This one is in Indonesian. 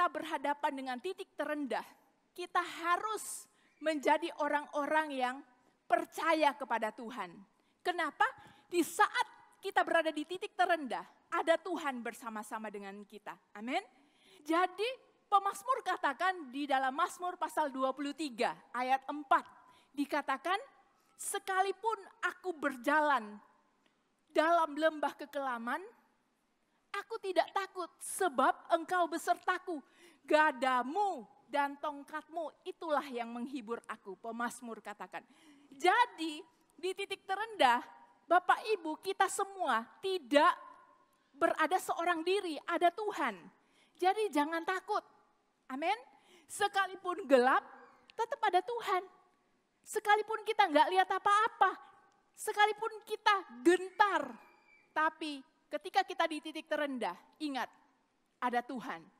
kita berhadapan dengan titik terendah, kita harus menjadi orang-orang yang percaya kepada Tuhan. Kenapa? Di saat kita berada di titik terendah, ada Tuhan bersama-sama dengan kita. Amin. Jadi pemazmur katakan di dalam Mazmur pasal 23 ayat 4 dikatakan sekalipun aku berjalan dalam lembah kekelaman Aku tidak takut sebab engkau besertaku. Gadamu dan tongkatmu itulah yang menghibur aku. Pemasmur katakan. Jadi di titik terendah Bapak Ibu kita semua tidak berada seorang diri, ada Tuhan. Jadi jangan takut. Amin. Sekalipun gelap, tetap ada Tuhan. Sekalipun kita nggak lihat apa-apa, sekalipun kita gentar, tapi Ketika kita di titik terendah, ingat, ada Tuhan.